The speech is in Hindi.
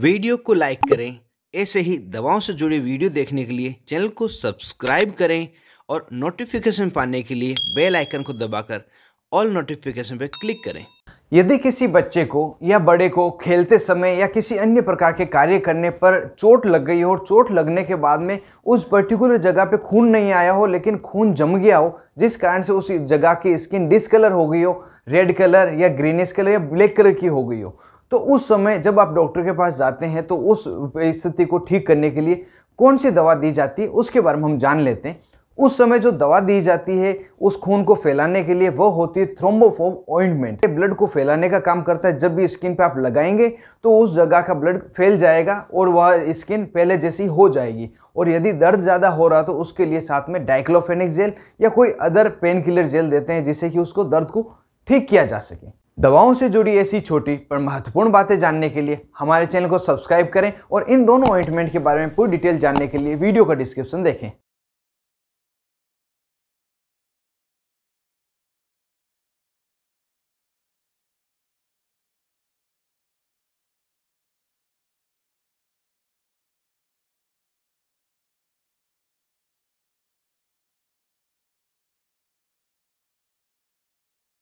वीडियो को लाइक करें ऐसे ही दवाओं से जुड़े वीडियो देखने के लिए चैनल को सब्सक्राइब करें और नोटिफिकेशन पाने के लिए बेल आइकन को दबाकर ऑल नोटिफिकेशन पर क्लिक करें यदि किसी बच्चे को या बड़े को खेलते समय या किसी अन्य प्रकार के कार्य करने पर चोट लग गई हो और चोट लगने के बाद में उस पर्टिकुलर जगह पे खून नहीं आया हो लेकिन खून जम गया हो जिस कारण से उस जगह की स्किन डिसकलर हो गई हो रेड कलर या ग्रीनिश कलर या ब्लैक कलर की हो गई हो तो उस समय जब आप डॉक्टर के पास जाते हैं तो उस स्थिति को ठीक करने के लिए कौन सी दवा दी जाती है उसके बारे में हम जान लेते हैं उस समय जो दवा दी जाती है उस खून को फैलाने के लिए वह होती है थ्रोम्बोफोम ऑइंटमेंट ब्लड को फैलाने का काम करता है जब भी स्किन पे आप लगाएंगे तो उस जगह का ब्लड फैल जाएगा और वह स्किन पहले जैसी हो जाएगी और यदि दर्द ज़्यादा हो रहा तो उसके लिए साथ में डाइक्लोफेनिक जेल या कोई अदर पेन किलर जेल देते हैं जिससे कि उसको दर्द को ठीक किया जा सके दवाओं से जुड़ी ऐसी छोटी पर महत्वपूर्ण बातें जानने के लिए हमारे चैनल को सब्सक्राइब करें और इन दोनों ऑइंटमेंट के बारे में पूरी डिटेल जानने के लिए वीडियो का डिस्क्रिप्शन देखें